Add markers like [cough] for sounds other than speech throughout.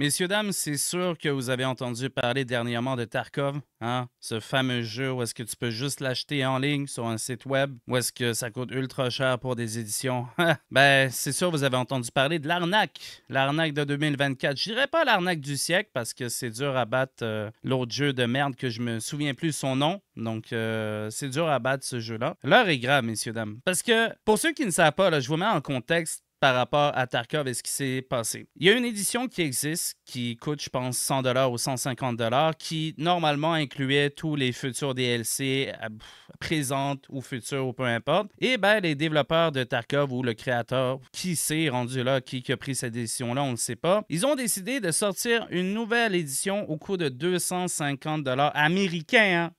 Messieurs, dames, c'est sûr que vous avez entendu parler dernièrement de Tarkov, hein? ce fameux jeu où est-ce que tu peux juste l'acheter en ligne sur un site web, Ou est-ce que ça coûte ultra cher pour des éditions. [laughs] ben, c'est sûr, vous avez entendu parler de l'arnaque, l'arnaque de 2024. Je dirais pas l'arnaque du siècle parce que c'est dur à battre euh, l'autre jeu de merde que je me souviens plus son nom, donc, euh, c'est dur à battre ce jeu-là. L'heure est grave, messieurs, dames. Parce que, pour ceux qui ne savent pas, je vous mets en contexte par rapport à Tarkov et ce qui s'est passé. Il y a une édition qui existe qui coûte, je pense, 100 dollars ou 150 dollars, qui normalement incluait tous les futurs DLC euh, présentes ou futurs ou peu importe. Et bien, les développeurs de Tarkov ou le créateur, qui s'est rendu là, qui, a pris cette décision-là, on ne sait pas. Ils ont décidé de sortir une nouvelle édition au coût de 250 dollars américains. Hein.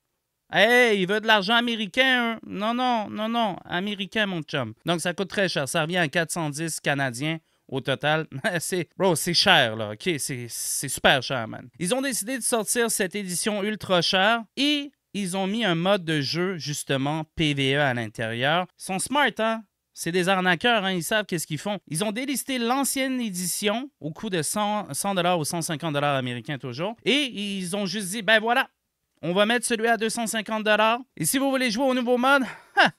Hey, il veut de l'argent américain. Hein? Non, non, non, non, américain, mon chum. Donc, ça coûte très cher. Ça revient à 410 Canadiens au total. [laughs] c'est, bro, c'est cher, là. OK, c'est super cher, man. Ils ont décidé de sortir cette édition ultra chère et ils ont mis un mode de jeu, justement, PVE à l'intérieur. Ils sont smart, hein? C'est des arnaqueurs, hein? ils savent qu'est-ce qu'ils font. Ils ont délisté l'ancienne édition au coût de 100 dollars ou 150 dollars américains toujours. Et ils ont juste dit, ben voilà, on va mettre celui à 250 Et si vous voulez jouer au nouveau mode, ha, hein,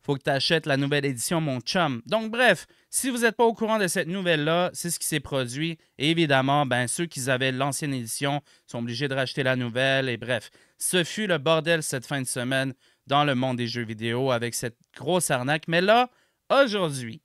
faut que tu achètes la nouvelle édition, mon chum. Donc, bref, si vous n'êtes pas au courant de cette nouvelle-là, c'est ce qui s'est produit. évidemment, ben, ceux qui avaient l'ancienne édition sont obligés de racheter la nouvelle. Et bref, ce fut le bordel cette fin de semaine dans le monde des jeux vidéo avec cette grosse arnaque. Mais là, aujourd'hui,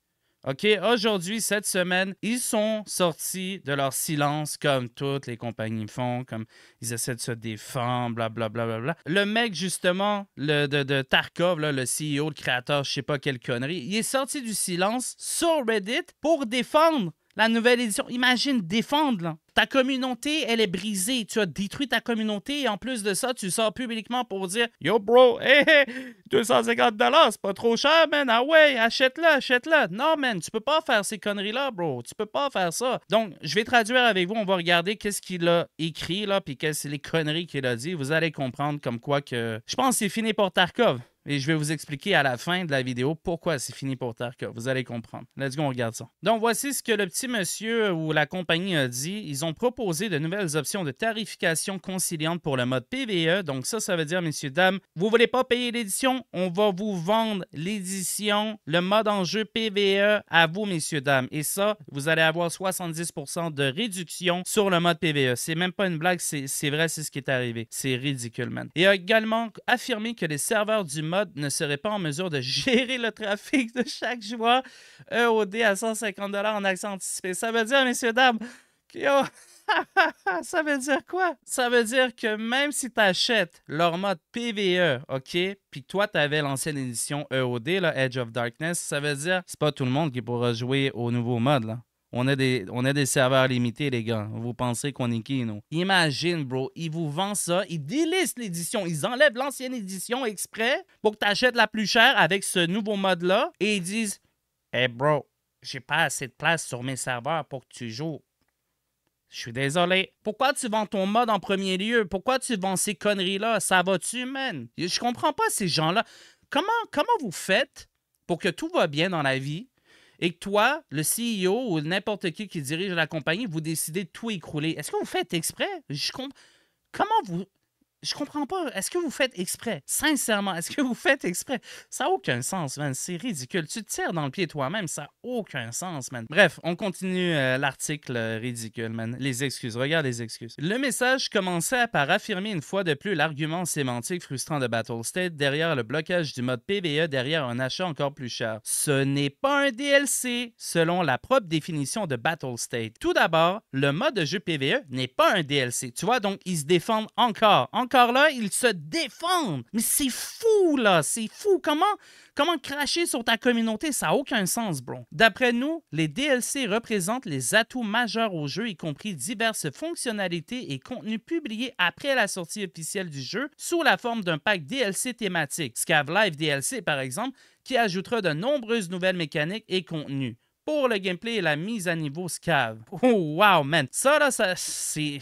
OK, aujourd'hui, cette semaine, ils sont sortis de leur silence comme toutes les compagnies font, comme ils essaient de se défendre, blablabla. Bla, bla, bla. Le mec, justement, le, de, Tarkov, le CEO, le créateur, je sais pas quelle connerie, il est sorti du silence sur Reddit pour défendre la nouvelle édition. Imagine défendre, là. Ta communauté, elle est brisée. Tu as détruit ta communauté et en plus de ça, tu sors publiquement pour dire Yo, bro, hé, hé, 250 c'est pas trop cher, man. Ah ouais, achète-le, achète-le. Non, man, tu peux pas faire ces conneries-là, bro. Tu peux pas faire ça. Donc, je vais traduire avec vous. On va regarder qu'est-ce qu'il a écrit, là, puis quelles sont les conneries qu'il a dit. Vous allez comprendre comme quoi que. Je pense que c'est fini pour Tarkov. Et je vais vous expliquer à la fin de la vidéo pourquoi c'est fini pour Tarka. Vous allez comprendre. Let's go, on regarde ça. Donc, voici ce que le petit monsieur ou la compagnie a dit. Ils ont proposé de nouvelles options de tarification conciliante pour le mode PVE. Donc, ça, ça veut dire, messieurs, dames, vous voulez pas payer l'édition? On va vous vendre l'édition, le mode en jeu PVE à vous, messieurs, dames. Et ça, vous allez avoir 70% de réduction sur le mode PVE. C'est même pas une blague, c'est vrai, c'est ce qui est arrivé. C'est ridicule, man. Et a également affirmé que les serveurs du ne serait pas en mesure de gérer le trafic de chaque joueur EOD à 150 en accès anticipé. Ça veut dire, messieurs, dames, [laughs] ça veut dire quoi? Ça veut dire que même si tu achètes leur mode PVE, OK, puis toi, tu avais l'ancienne édition EOD, là, Edge of Darkness, ça veut dire c'est pas tout le monde qui pourra jouer au nouveau mode. Là. On a, des, on des serveurs limités, les gars. Vous pensez qu'on est qui, nous? Imagine, bro. Ils vous vendent ça. Ils délistent l'édition. Ils enlèvent l'ancienne édition exprès pour que tu achètes la plus chère avec ce nouveau mode-là. Et ils disent Hey, bro, j'ai pas assez de place sur mes serveurs pour que tu joues. Je suis désolé. Pourquoi tu vends ton mode en premier lieu? Pourquoi tu vends ces conneries-là? Ça va-tu, man? Je comprends pas ces gens-là. Comment, comment vous faites pour que tout va bien dans la vie et que toi, le CEO ou n'importe qui qui dirige la compagnie, vous décidez de tout écrouler. Est-ce que vous faites exprès? Je compte. Comment vous je comprends pas. Est-ce que vous faites exprès? Sincèrement, est-ce que vous faites exprès? Ça n'a aucun sens, man. C'est ridicule. Tu te tires dans le pied toi-même, ça n'a aucun sens, man. Bref, on continue euh, l'article euh, ridicule, man. Les excuses. Regarde les excuses. Le message commençait par affirmer une fois de plus l'argument sémantique frustrant de Battle State derrière le blocage du mode PVE derrière un achat encore plus cher. Ce n'est pas un DLC, selon la propre définition de Battle State. Tout d'abord, le mode de jeu PVE n'est pas un DLC. Tu vois, donc, ils se défendent encore, encore encore-là, ils se défendent. Mais c'est fou, là. C'est fou. Comment, comment cracher sur ta communauté? Ça n'a aucun sens, bro. D'après nous, les DLC représentent les atouts majeurs au jeu, y compris diverses fonctionnalités et contenus publiés après la sortie officielle du jeu sous la forme d'un pack DLC thématique. Scav Live DLC, par exemple, qui ajoutera de nombreuses nouvelles mécaniques et contenus pour le gameplay et la mise à niveau Scav. Oh, wow, man. Ça, là, ça, c'est...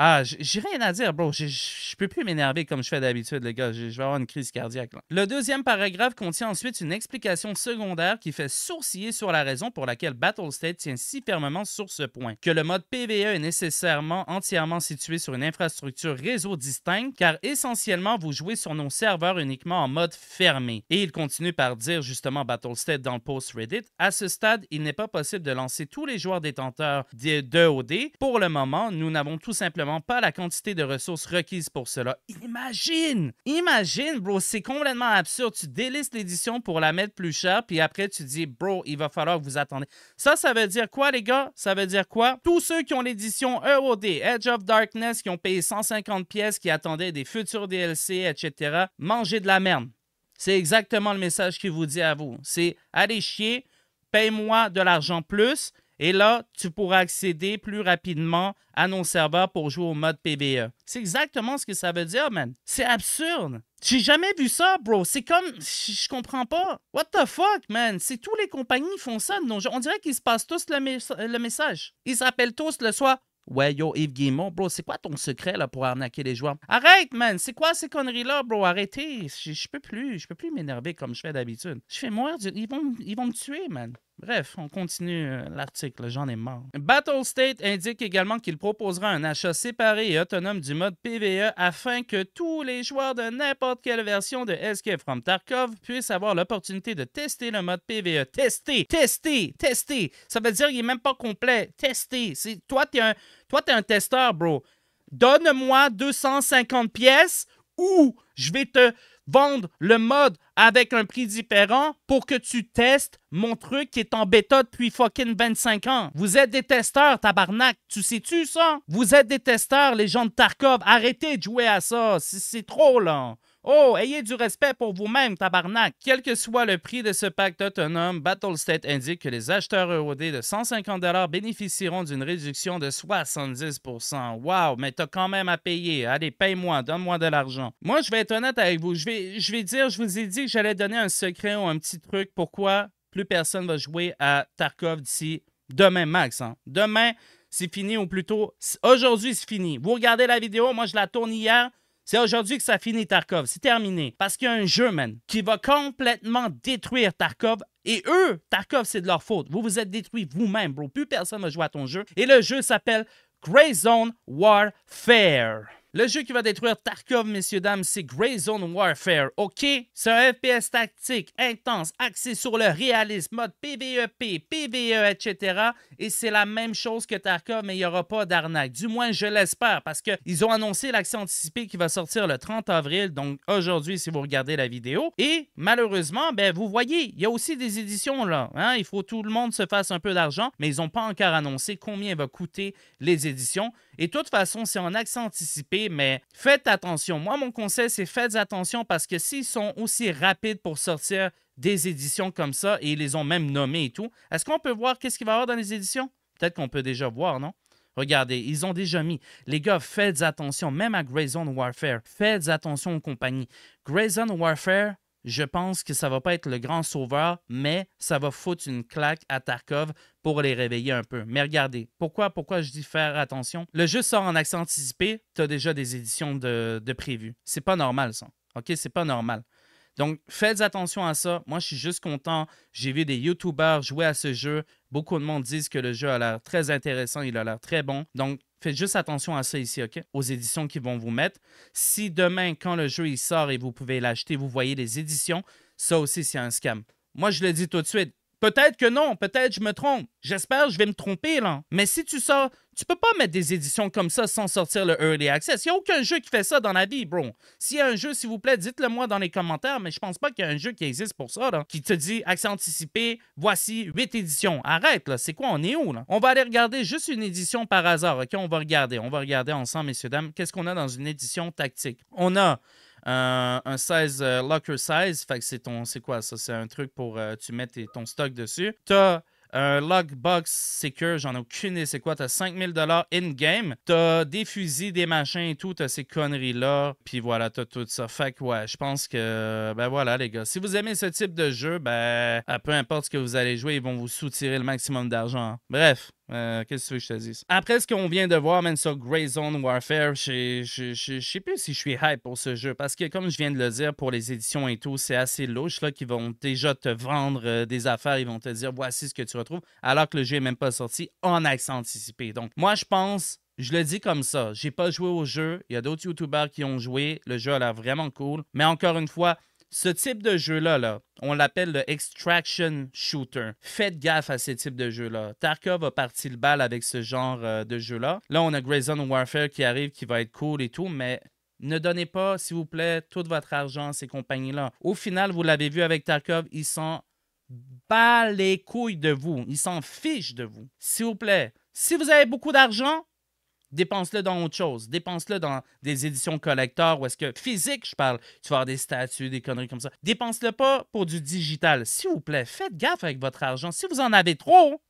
Ah, j'ai rien à dire, bro. Je peux plus m'énerver comme je fais d'habitude, les gars. Je vais avoir une crise cardiaque. Le deuxième paragraphe contient ensuite une explication secondaire qui fait sourciller sur la raison pour laquelle Battle State tient si fermement sur ce point. Que le mode PVE est nécessairement entièrement situé sur une infrastructure réseau distincte, car essentiellement, vous jouez sur nos serveurs uniquement en mode fermé. Et il continue par dire justement Battle dans le post Reddit. À ce stade, il n'est pas possible de lancer tous les joueurs détenteurs de, de OD. Pour le moment, nous n'avons tout simplement pas la quantité de ressources requises pour cela. Imagine! Imagine, bro, c'est complètement absurde. Tu délistes l'édition pour la mettre plus chère, puis après tu dis, bro, il va falloir que vous attendez. Ça, ça veut dire quoi, les gars? Ça veut dire quoi? Tous ceux qui ont l'édition EOD, Edge of Darkness, qui ont payé 150 pièces, qui attendaient des futurs DLC, etc., mangez de la merde. C'est exactement le message qu'il vous dit à vous. C'est allez chier, paye-moi de l'argent plus et là, tu pourras accéder plus rapidement à nos serveurs pour jouer au mode PVE. C'est exactement ce que ça veut dire, man. C'est absurde. J'ai jamais vu ça, bro. C'est comme. Je comprends pas. What the fuck, man? C'est tous les compagnies font ça. Non, on dirait qu'ils se passent tous le, message. Ils s'appellent tous le soir. Ouais, yo, Yves Guillemot, bro, c'est quoi ton secret là pour arnaquer les joueurs? Arrête, man! C'est quoi ces conneries-là, bro? Arrêtez! Je peux plus, je peux plus m'énerver comme je fais d'habitude. Je fais mourir Ils vont, ils vont me tuer, man. Bref, on continue euh, l'article, j'en ai marre. Battlestate indique également qu'il proposera un achat séparé et autonome du mode PvE afin que tous les joueurs de n'importe quelle version de Escape from Tarkov puissent avoir l'opportunité de tester le mode PvE. Tester, tester, tester. Ça veut dire qu'il n'est même pas complet. Tester. toi, tu es, toi, t'es un testeur, bro. Donne-moi 250 pièces ou je vais te vendre le mode avec un prix différent pour que tu testes mon truc qui est en bêta depuis fucking 25 ans. Vous êtes des testeurs, tabarnak. Tu sais-tu ça? Vous êtes des testeurs, les gens de Tarkov. Arrêtez de jouer à ça. C'est trop, là. Oh, ayez du respect pour vous-même, tabarnak! Quel que soit le prix de ce pacte autonome, Battlestate indique que les acheteurs EOD de 150 bénéficieront d'une réduction de 70 Wow, mais t'as quand même à payer. Allez, paye-moi, donne-moi de l'argent. Moi, je vais être honnête avec vous. Je vais, je vais dire, je vous ai dit que j'allais donner un secret ou un petit truc. Pourquoi plus personne va jouer à Tarkov d'ici demain, max. Hein? Demain, c'est fini ou plutôt aujourd'hui, c'est fini. Vous regardez la vidéo, moi je la tourne hier. C'est aujourd'hui que ça finit Tarkov. C'est terminé. Parce qu'il y a un jeu, man, qui va complètement détruire Tarkov et eux, Tarkov, c'est de leur faute. Vous vous êtes détruits vous-même, bro. Plus personne ne joue à ton jeu. Et le jeu s'appelle Grey Zone Warfare. Le jeu qui va détruire Tarkov, messieurs, dames, c'est Grey Zone Warfare, OK? C'est un FPS tactique, intense, axé sur le réalisme, mode PVEP, PVE, etc. Et c'est la même chose que Tarkov, mais il n'y aura pas d'arnaque. Du moins, je l'espère, parce qu'ils ont annoncé l'action anticipée qui va sortir le 30 avril, donc aujourd'hui, si vous regardez la vidéo. Et malheureusement, ben, vous voyez, il y a aussi des éditions, là. Hein? Il faut que tout le monde se fasse un peu d'argent, mais ils n'ont pas encore annoncé combien va coûter les éditions. Et de toute façon, c'est en accès anticipé, mais faites attention. Moi, mon conseil, c'est faites attention parce que s'ils sont aussi rapides pour sortir des éditions comme ça, et ils les ont même nommées et tout, est-ce qu'on peut voir qu'est-ce qu'il va y avoir dans les éditions? Peut-être qu'on peut déjà voir, non? Regardez, ils ont déjà mis. Les gars, faites attention, même à Greyzone Warfare. Faites attention aux compagnies. Greyzone Warfare, je pense que ça va pas être le grand sauveur, mais ça va foutre une claque à Tarkov pour les réveiller un peu. Mais regardez, pourquoi, pourquoi je dis faire attention? Le jeu sort en accès anticipé, tu as déjà des éditions de, de prévues. C'est pas normal, ça. OK? C'est pas normal. Donc, faites attention à ça. Moi, je suis juste content. J'ai vu des YouTubers jouer à ce jeu. Beaucoup de monde disent que le jeu a l'air très intéressant, il a l'air très bon. Donc, Faites juste attention à ça ici, OK? Aux éditions qu'ils vont vous mettre. Si demain, quand le jeu sort et vous pouvez l'acheter, vous voyez les éditions, ça aussi, c'est un scam. Moi, je le dis tout de suite. Peut-être que non, peut-être je me trompe. J'espère que je vais me tromper, là. Mais si tu sors tu peux pas mettre des éditions comme ça sans sortir le Early Access. Il n'y a aucun jeu qui fait ça dans la vie, bro. S'il y a un jeu, s'il vous plaît, dites-le moi dans les commentaires, mais je pense pas qu'il y a un jeu qui existe pour ça, qui te dit accès anticipé, voici 8 éditions. Arrête, là. C'est quoi? On est où, là? On va aller regarder juste une édition par hasard, OK? On va regarder. On va regarder ensemble, messieurs, dames. Qu'est-ce qu'on a dans une édition tactique? On a... Euh, un size euh, locker size, fait que c'est ton, c'est quoi ça C'est un truc pour euh, tu mets ton stock dessus. Un Lockbox Secure, j'en ai aucune idée c'est quoi. T'as 5000 in-game. T'as des fusils, des machins et tout. T'as ces conneries-là. Puis voilà, t'as tout ça. Fait que ouais, je pense que, ben voilà, les gars. Si vous aimez ce type de jeu, ben, euh, peu importe ce que vous allez jouer, ils vont vous soutirer le maximum d'argent. Bref. Euh, Qu'est-ce que tu veux que je te dise? Après ce qu'on vient de voir, même sur Grey Zone Warfare, je sais plus si je suis hype pour ce jeu. Parce que, comme je viens de le dire, pour les éditions et tout, c'est assez louche là, qu'ils vont déjà te vendre euh, des affaires. Ils vont te dire voici ce que tu retrouves, alors que le jeu n'est même pas sorti en accent anticipé. Donc, moi, je pense je le dis comme ça, j'ai pas joué au jeu. Il y a d'autres YouTubers qui ont joué. Le jeu a l'air vraiment cool. Mais encore une fois, ce type de jeu-là, là, on l'appelle le extraction shooter. Faites gaffe à ce type de jeu là Tarkov a parti le bal avec ce genre euh, de jeu-là. Là, on a Grayson Warfare qui arrive, qui va être cool et tout, mais ne donnez pas, s'il vous plaît, tout votre argent à ces compagnies-là. Au final, vous l'avez vu avec Tarkov, ils s'en bat les couilles de vous. Ils s'en fichent de vous. S'il vous plaît, si vous avez beaucoup d'argent, Dépense-le dans autre chose. Dépense-le dans des éditions collector ou est-ce que physique, je parle, tu vas avoir des statues, des conneries comme ça. Dépense-le pas pour du digital. S'il vous plaît, faites gaffe avec votre argent. Si vous en avez trop,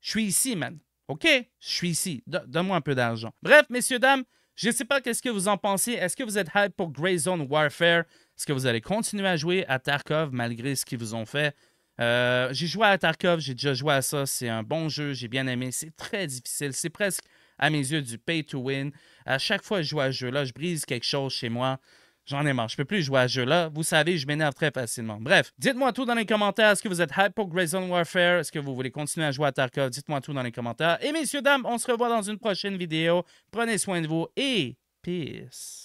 je suis ici, man. OK? Je suis ici. Donne-moi un peu d'argent. Bref, messieurs, dames, je ne sais pas qu'est-ce que vous en pensez. Est-ce que vous êtes hype pour Grey Zone Warfare? Est-ce que vous allez continuer à jouer à Tarkov malgré ce qu'ils vous ont fait? Euh, j'ai joué à Tarkov, j'ai déjà joué à ça. C'est un bon jeu, j'ai bien aimé. C'est très difficile. C'est presque, à mes yeux, du pay to win. À chaque fois que je joue à ce jeu-là, je brise quelque chose chez moi. J'en ai marre, je peux plus jouer à ce jeu-là. Vous savez, je m'énerve très facilement. Bref, dites-moi tout dans les commentaires. Est-ce que vous êtes hype pour Grayson Warfare? Est-ce que vous voulez continuer à jouer à Tarkov? Dites-moi tout dans les commentaires. Et messieurs, dames, on se revoit dans une prochaine vidéo. Prenez soin de vous et peace.